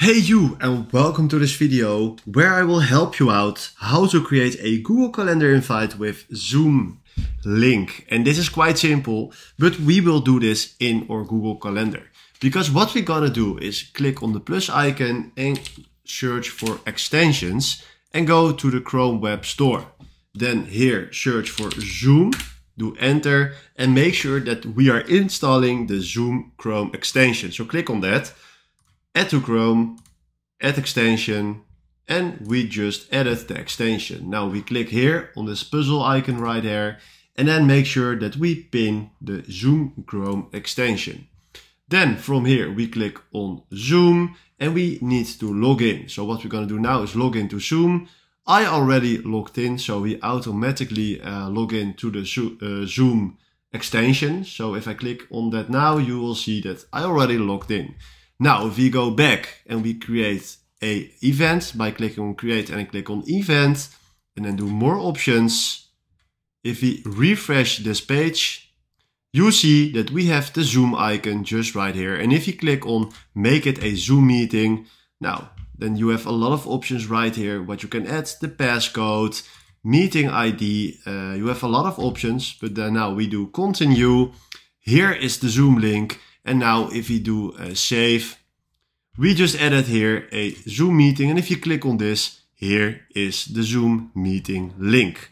Hey you and welcome to this video where I will help you out how to create a Google Calendar invite with Zoom link. And this is quite simple, but we will do this in our Google Calendar. Because what we're gonna do is click on the plus icon and search for extensions and go to the Chrome Web Store. Then here, search for Zoom, do enter and make sure that we are installing the Zoom Chrome extension. So click on that add to Chrome, add extension, and we just added the extension. Now we click here on this puzzle icon right here, and then make sure that we pin the Zoom Chrome extension. Then from here we click on Zoom and we need to log in. So what we're gonna do now is log in to Zoom. I already logged in, so we automatically uh, log in to the uh, Zoom extension. So if I click on that now, you will see that I already logged in. Now, if we go back and we create a event by clicking on create and click on event and then do more options. If we refresh this page, you see that we have the zoom icon just right here. And if you click on make it a zoom meeting, now then you have a lot of options right here, what you can add, the passcode, meeting ID, uh, you have a lot of options, but then now we do continue. Here is the zoom link and now if we do save, we just added here a Zoom meeting. And if you click on this, here is the Zoom meeting link.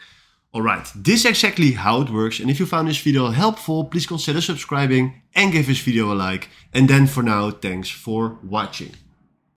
All right, this is exactly how it works. And if you found this video helpful, please consider subscribing and give this video a like. And then for now, thanks for watching.